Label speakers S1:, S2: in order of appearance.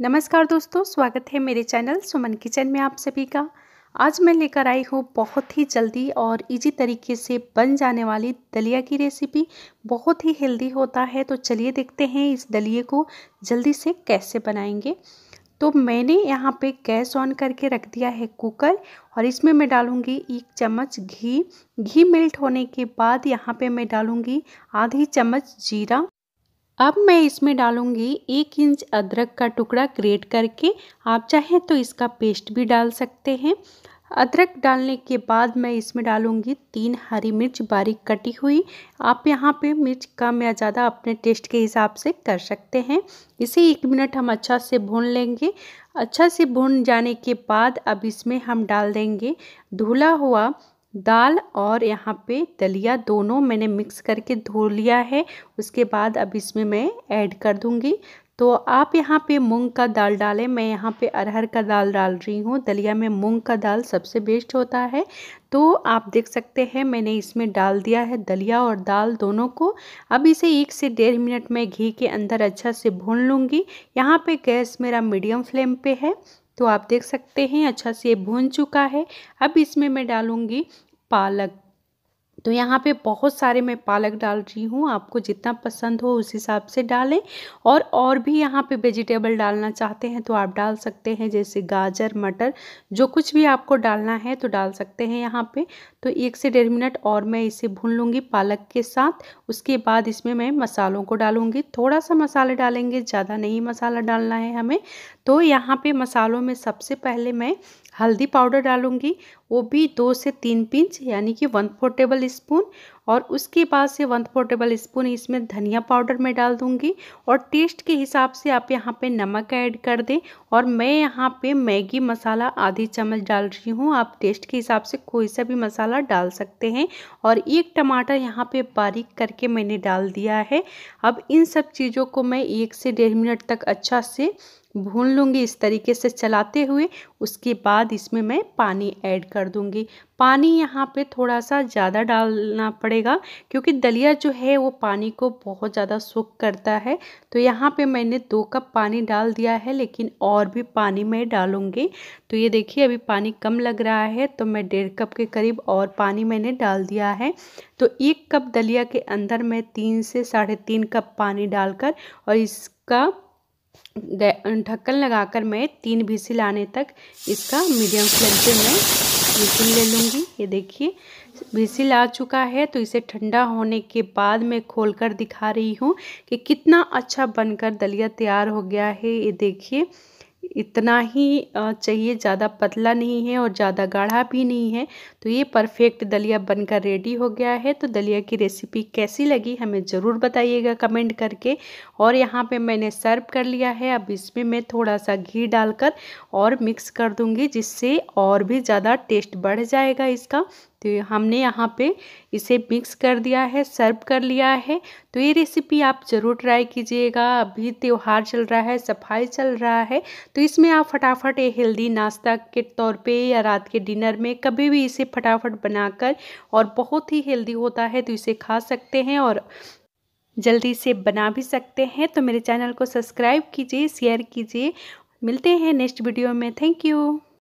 S1: नमस्कार दोस्तों स्वागत है मेरे चैनल सुमन किचन में आप सभी का आज मैं लेकर आई हूँ बहुत ही जल्दी और इजी तरीके से बन जाने वाली दलिया की रेसिपी बहुत ही हेल्दी होता है तो चलिए देखते हैं इस दलिए को जल्दी से कैसे बनाएंगे तो मैंने यहाँ पे गैस ऑन करके रख दिया है कुकर और इसमें मैं डालूँगी एक चम्मच घी घी मेल्ट होने के बाद यहाँ पे मैं डालूँगी आधी चम्मच जीरा अब मैं इसमें डालूँगी एक इंच अदरक का टुकड़ा ग्रेट करके आप चाहें तो इसका पेस्ट भी डाल सकते हैं अदरक डालने के बाद मैं इसमें डालूँगी तीन हरी मिर्च बारीक कटी हुई आप यहाँ पे मिर्च कम या ज़्यादा अपने टेस्ट के हिसाब से कर सकते हैं इसे एक मिनट हम अच्छा से भून लेंगे अच्छा से भून जाने के बाद अब इसमें हम डाल देंगे धुला हुआ दाल और यहाँ पे दलिया दोनों मैंने मिक्स करके धो लिया है उसके बाद अब इसमें मैं ऐड कर दूँगी तो आप यहाँ पे मूंग का दाल डालें मैं यहाँ पे अरहर का दाल डाल रही हूँ दलिया में मूंग का दाल सबसे बेस्ट होता है तो आप देख सकते हैं मैंने इसमें डाल दिया है दलिया और दाल दोनों को अब इसे एक से डेढ़ मिनट में घी के अंदर अच्छा से भून लूँगी यहाँ पे गैस मेरा मीडियम फ्लेम पे है तो आप देख सकते हैं अच्छा से ये भून चुका है अब इसमें मैं डालूँगी पालक तो यहाँ पे बहुत सारे मैं पालक डाल रही हूँ आपको जितना पसंद हो उस हिसाब से डालें और और भी यहाँ पे वेजिटेबल डालना चाहते हैं तो आप डाल सकते हैं जैसे गाजर मटर जो कुछ भी आपको डालना है तो डाल सकते हैं यहाँ पे तो एक से डेढ़ मिनट और मैं इसे भून लूँगी पालक के साथ उसके बाद इसमें मैं मसालों को डालूँगी थोड़ा सा मसाला डालेंगे ज़्यादा नहीं मसाला डालना है हमें तो यहाँ पे मसालों में सबसे पहले मैं हल्दी पाउडर डालूंगी वो भी दो से तीन पिंच यानी कि वन फोर टेबल स्पून और उसके बाद से वन फोर टेबल स्पून इसमें धनिया पाउडर मैं डाल दूँगी और टेस्ट के हिसाब से आप यहाँ पे नमक ऐड कर दें और मैं यहाँ पे मैगी मसाला आधी चम्मच डाल रही हूँ आप टेस्ट के हिसाब से कोई सा भी मसाला डाल सकते हैं और एक टमाटर यहाँ पे बारीक करके मैंने डाल दिया है अब इन सब चीज़ों को मैं एक से डेढ़ मिनट तक अच्छा से भून लूँगी इस तरीके से चलाते हुए उसके बाद इसमें मैं पानी ऐड कर दूँगी पानी यहाँ पे थोड़ा सा ज़्यादा डालना पड़ेगा क्योंकि दलिया जो है वो पानी को बहुत ज़्यादा सूख करता है तो यहाँ पे मैंने दो कप पानी डाल दिया है लेकिन और भी पानी मैं डालूँगी तो ये देखिए अभी पानी कम लग रहा है तो मैं डेढ़ कप के करीब और पानी मैंने डाल दिया है तो एक कप दलिया के अंदर मैं तीन से साढ़े तीन कप पानी डालकर और इसका ढक्कन लगाकर मैं तीन भी लाने तक इसका मीडियम फ्लेम पे मैं व्हिसिल ले लूँगी ये देखिए व्हिसिल आ चुका है तो इसे ठंडा होने के बाद मैं खोल कर दिखा रही हूँ कि कितना अच्छा बनकर दलिया तैयार हो गया है ये देखिए इतना ही चाहिए ज़्यादा पतला नहीं है और ज़्यादा गाढ़ा भी नहीं है तो ये परफेक्ट दलिया बनकर रेडी हो गया है तो दलिया की रेसिपी कैसी लगी हमें ज़रूर बताइएगा कमेंट करके और यहाँ पे मैंने सर्व कर लिया है अब इसमें मैं थोड़ा सा घी डालकर और मिक्स कर दूँगी जिससे और भी ज़्यादा टेस्ट बढ़ जाएगा इसका तो हमने यहाँ पे इसे मिक्स कर दिया है सर्व कर लिया है तो ये रेसिपी आप ज़रूर ट्राई कीजिएगा अभी त्यौहार चल रहा है सफाई चल रहा है तो तो इसमें आप फटाफट ये हेल्दी नाश्ता के तौर पे या रात के डिनर में कभी भी इसे फटाफट बनाकर और बहुत ही हेल्दी होता है तो इसे खा सकते हैं और जल्दी से बना भी सकते हैं तो मेरे चैनल को सब्सक्राइब कीजिए शेयर कीजिए मिलते हैं नेक्स्ट वीडियो में थैंक यू